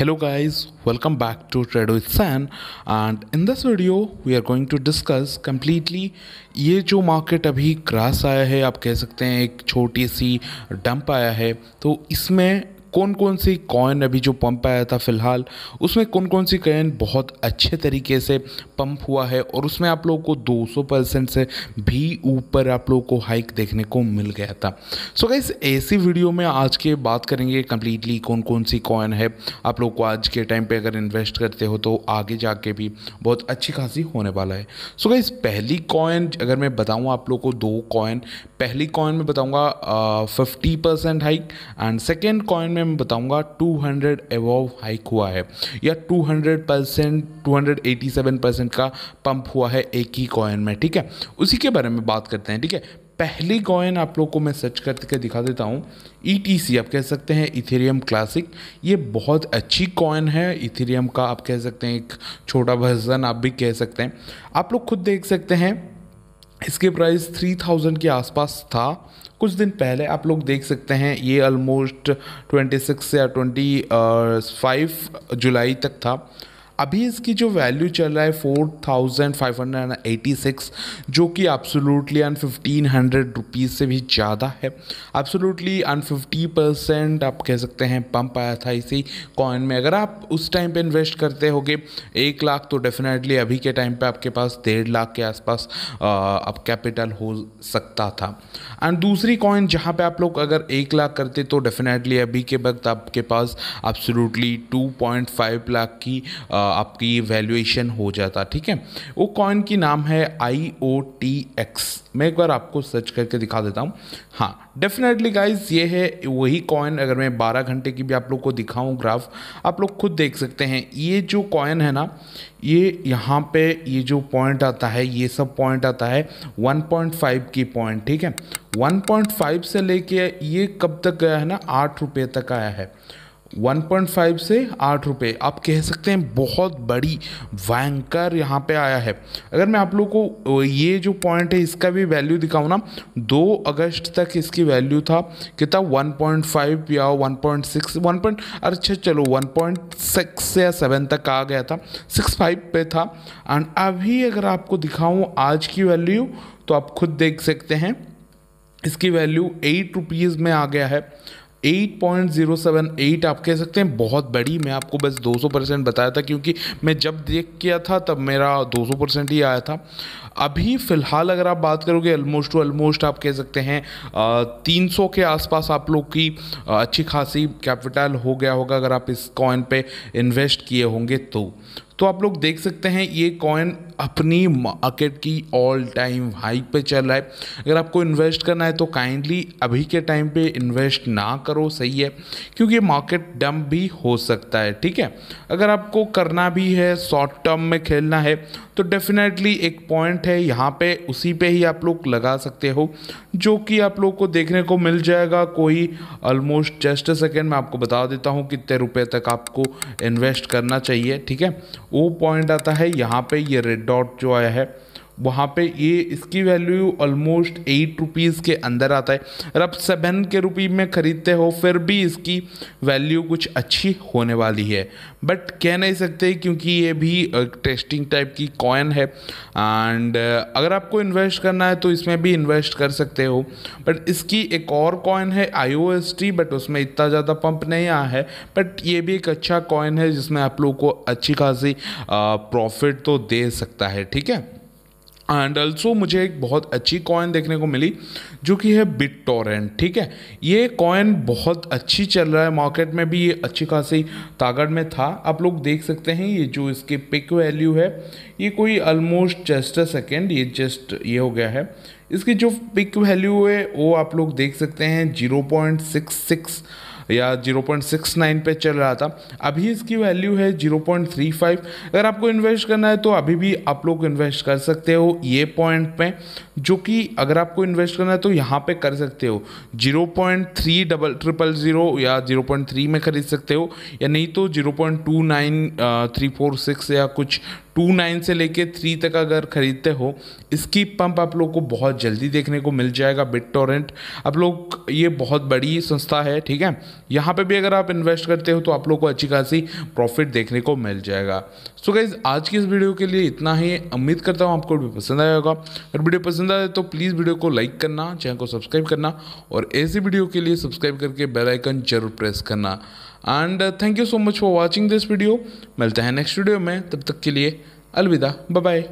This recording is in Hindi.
Hello guys, welcome back to Trade with San and in this video we are going to discuss completely ये जो market अभी crash आया है आप कह सकते हैं एक छोटी सी dump आया है तो इसमें कौन कौन सी कॉइन अभी जो पंप आया था फ़िलहाल उसमें कौन कौन सी कॉइन बहुत अच्छे तरीके से पंप हुआ है और उसमें आप लोगों को 200 परसेंट से भी ऊपर आप लोगों को हाइक देखने को मिल गया था सो so गाइस ऐसी वीडियो में आज के बात करेंगे कम्प्लीटली कौन कौन सी कॉइन है आप लोग को आज के टाइम पर अगर इन्वेस्ट करते हो तो आगे जाके भी बहुत अच्छी खासी होने वाला है सो so गाइज पहली कॉइन अगर मैं बताऊँ आप लोग को दो कॉइन पहली कॉइन में बताऊँगा fifty percent hike and second coin में मैं बताऊंगा 200 हंड्रेड एवोव हाइक हुआ है या 200 परसेंट टू परसेंट का पंप हुआ है एक ही कॉइन में ठीक है उसी के बारे में बात करते हैं ठीक है पहली कॉइन आप लोग को मैं सर्च करके दिखा देता हूँ ई e आप कह सकते हैं इथेरियम क्लासिक ये बहुत अच्छी कॉइन है इथेरियम का आप कह सकते हैं एक छोटा वर्जन आप भी कह सकते हैं आप लोग खुद देख सकते हैं इसके प्राइस थ्री थाउजेंड के आसपास था कुछ दिन पहले आप लोग देख सकते हैं ये ऑलमोस्ट ट्वेंटी सिक्स या ट्वेंटी फाइव uh, जुलाई तक था अभी इसकी जो वैल्यू चल रहा है four thousand five hundred and eighty six जो कि एब्सोलूटली अन फिफ्टीन हंड्रेड रुपीज़ से भी ज़्यादा है एब्सोलूटली अन फिफ्टी परसेंट आप कह सकते हैं पंप आया था इसी कॉइन में अगर आप उस टाइम पे इन्वेस्ट करते होगे एक लाख तो डेफिनेटली अभी के टाइम पे आपके पास डेढ़ लाख के आसपास आप कैपिटल हो सकता था एंड दूसरी कॉइन जहाँ पर आप लोग अगर एक लाख करते तो डेफिनेटली अभी के वक्त आपके पास absolutely two point five lakh की आ, आपकी वैल्यूएशन हो जाता ठीक है वो कॉइन की नाम है आई ओ टी एक्स मैं एक बार आपको सर्च करके दिखा देता हूँ हाँ डेफिनेटली गाइज ये है वही कॉइन अगर मैं 12 घंटे की भी आप लोग को दिखाऊँ ग्राफ आप लोग खुद देख सकते हैं ये जो कॉइन है ना ये यहाँ पे ये जो पॉइंट आता है ये सब पॉइंट आता है 1.5 की पॉइंट ठीक है 1.5 से लेके ये कब तक गया है ना आठ रुपये तक आया है 1.5 से आठ रुपये आप कह सकते हैं बहुत बड़ी भयंकर यहाँ पे आया है अगर मैं आप लोग को ये जो पॉइंट है इसका भी वैल्यू दिखाऊँ ना दो अगस्त तक इसकी वैल्यू था कितना 1.5 या 1.6 1. पॉइंट अच्छा चलो 1.6 या 7 तक आ गया था 6.5 पे था एंड अभी अगर आपको दिखाऊँ आज की वैल्यू तो आप खुद देख सकते हैं इसकी वैल्यू एट रुपीज़ में आ गया है 8.078 आप कह सकते हैं बहुत बड़ी मैं आपको बस 200 परसेंट बताया था क्योंकि मैं जब देख किया था तब मेरा 200 परसेंट ही आया था अभी फ़िलहाल अगर आप बात करोगे अलमोस्ट टू ऑलमोस्ट आप कह सकते हैं तीन सौ के आसपास आप लोग की अच्छी खासी कैपिटल हो गया होगा अगर आप इस कॉइन पे इन्वेस्ट किए होंगे तो तो आप लोग देख सकते हैं ये कॉइन अपनी मार्केट की ऑल टाइम हाई पे चल रहा है अगर आपको इन्वेस्ट करना है तो काइंडली अभी के टाइम पे इन्वेस्ट ना करो सही है क्योंकि मार्केट डंप भी हो सकता है ठीक है अगर आपको करना भी है शॉर्ट टर्म में खेलना है तो डेफिनेटली एक पॉइंट है यहाँ पे उसी पे ही आप लोग लगा सकते हो जो कि आप लोग को देखने को मिल जाएगा कोई ऑलमोस्ट जस्ट सेकेंड मैं आपको बता देता हूँ कितने रुपए तक आपको इन्वेस्ट करना चाहिए ठीक है वो पॉइंट आता है यहाँ पे ये रेड डॉट जो आया है वहाँ पे ये इसकी वैल्यू ऑलमोस्ट एट रुपीज़ के अंदर आता है अगर आप सेवन के रुपी में ख़रीदते हो फिर भी इसकी वैल्यू कुछ अच्छी होने वाली है बट कह नहीं सकते क्योंकि ये भी टेस्टिंग टाइप की कॉइन है एंड अगर आपको इन्वेस्ट करना है तो इसमें भी इन्वेस्ट कर सकते हो बट इसकी एक और कॉइन है आई बट उसमें इतना ज़्यादा पंप नहीं आया है बट ये भी एक अच्छा कॉइन है जिसमें आप लोग को अच्छी खासी प्रॉफिट तो दे सकता है ठीक है एंड ऑल्सो मुझे एक बहुत अच्छी कॉइन देखने को मिली जो कि है बिट टोरेंट ठीक है ये कॉइन बहुत अच्छी चल रहा है मार्केट में भी ये अच्छी खासी ताकत में था आप लोग देख सकते हैं ये जो इसके पिक वैल्यू है ये कोई ऑलमोस्ट जस्ट अ सेकेंड ये जस्ट ये हो गया है इसकी जो पिक वैल्यू है वो आप लोग देख सकते हैं जीरो पॉइंट सिक्स सिक्स या 0.69 पे चल रहा था अभी इसकी वैल्यू है 0.35 अगर आपको इन्वेस्ट करना है तो अभी भी आप लोग इन्वेस्ट कर सकते हो ये पॉइंट पे जो कि अगर आपको इन्वेस्ट करना है तो यहाँ पे कर सकते हो 0.3 डबल ट्रिपल ज़ीरो या 0.3 में खरीद सकते हो या नहीं तो 0.29 थ्री फोर सिक्स या कुछ टू नाइन से लेके थ्री तक अगर ख़रीदते हो इसकी पंप आप लोग को बहुत जल्दी देखने को मिल जाएगा बिट टोरेंट आप लोग ये बहुत बड़ी संस्था है ठीक है यहाँ पे भी अगर आप इन्वेस्ट करते हो तो आप लोग को अच्छी खासी प्रॉफिट देखने को मिल जाएगा सो गाइज आज की इस वीडियो के लिए इतना ही उम्मीद करता हूँ आपको भी पसंद आया होगा अगर वीडियो पसंद आए तो प्लीज़ वीडियो को लाइक करना चैनल को सब्सक्राइब करना और ऐसी वीडियो के लिए सब्सक्राइब करके बेलाइकन जरूर प्रेस करना and thank you so much for watching this video मिलते हैं नेक्स्ट वीडियो में तब तक के लिए अलविदा बाय